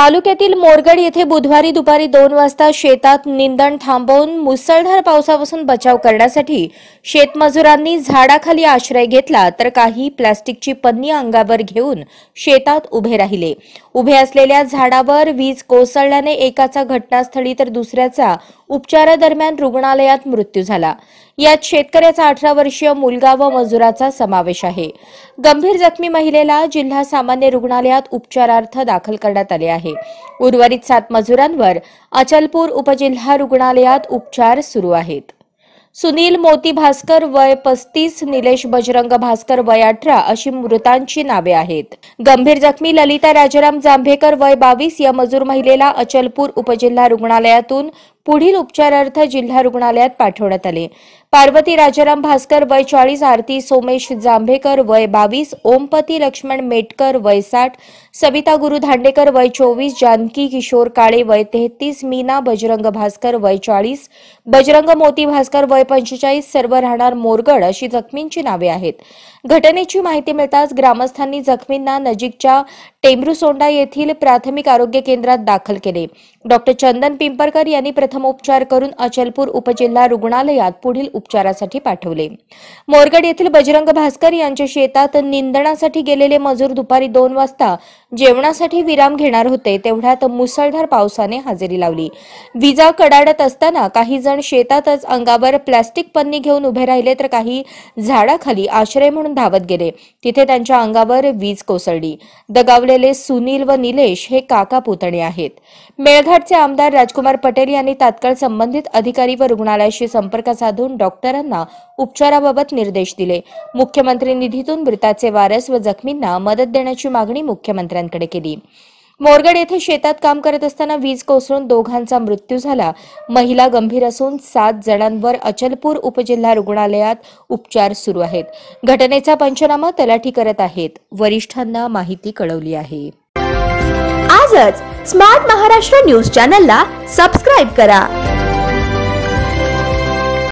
तालुक्यातील मोरगड येथे बुधवारी दुपारी दोन वाजता शेतात निंदण थांबवून मुसळधार पावसापासून बचाव करण्यासाठी शेतमजुरांनी झाडाखाली आश्रय घेतला तर काही प्लास्टिकची पन्नी अंगावर घेऊन शेतात उभे राहिले उभे असलेल्या झाडावर वीज कोसळल्याने एकाचा घटनास्थळी तर दुसऱ्याचा उपचारादरम्यान रुग्णालयात मृत्यू झाला यात शेतकऱ्याचा अठरा वर्षीय मुलगा व मजुराचा समावेश आहे गंभीर जखमी महिलेला जिल्हा सामान्य रुग्णालयात उपचारार्थ दाखल करण्यात आले आहे उर्वरित सात मजुरांवर अचलपूर उपजिल्हा रुग्णालयात उपचार सुरू आहेत सुनील मोती भास्कर वय पस्तीस निलेश बजरंग भास्कर वय अठरा अशी मृतांची नावे आहेत गंभीर जखमी ललिता राजाराम जांभेकर वय बावीस या मजूर महिलेला अचलपूर उपजिल्हा रुग्णालयातून पुढील उपचारार्थ जिल्हा रुग्णालयात पाठवण्यात आले पार्वती राजाराम भास्कर वय चाळीस आरती सोमेश जांभेकर वय बावीस ओमपती लक्ष्मण मेटकर वय साठ सविता गुरु धांडेकर वय चोवीस जानकी किशोर काळे वय तेहतीस मीना बजरंग भास्कर वय चाळीस बजरंग मोती भास्कर वय पंचेचाळीस सर्व राहणार मोरगड अशी जखमींची नावे आहेत घटनेची माहिती मिळताच ग्रामस्थांनी जखमींना नजीकच्या सोंडा येथील प्राथमिक आरोग्य केंद्रात दाखल केले डॉक्टर चंदन पिंपरकर यांनी प्रथम उपचार करून अचलपूर उपजिल्हा रुग्णालयात पुढील उपचारासाठी पाठवले मोरगड येथील बजरंग भास्कर यांच्या शेतात निंदणासाठी गेलेले मजूर दुपारी दोन वाजता जेवणासाठी विराम घेणार होते तेवढ्यात मुसळधार पावसाने हजेरी लावली विजा कडाडत असताना काही जण शेतातच अंगावर प्लॅस्टिक पन्नी घेऊन उभे राहिले तर काही झाडाखाली आश्रय म्हणून धावत गेले तिथे त्यांच्या अंगावर वीज कोसळली दगावले पडलेले सुनील व निलेश हे काका पुतणे आहेत मेळघाटचे आमदार राजकुमार पटेल यांनी तात्काळ संबंधित अधिकारी व रुग्णालयाशी संपर्क साधून डॉक्टरांना उपचाराबाबत निर्देश दिले मुख्यमंत्री निधीतून मृताचे वारस व जखमींना मदत देण्याची मागणी मुख्यमंत्र्यांकडे केली मोरगड येथे शेतात काम करत असताना वीज कोसळून दोघांचा मृत्यू झाला महिला गंभीर असून सात जणांवर अचलपूर उपजिल्हा रुग्णालयात उपचार सुरू आहेत घटनेचा पंचनामा तलाठी करत आहेत वरिष्ठांना माहिती कळवली आहे आजच स्मार्ट महाराष्ट्र न्यूज चॅनलला सबस्क्राईब करा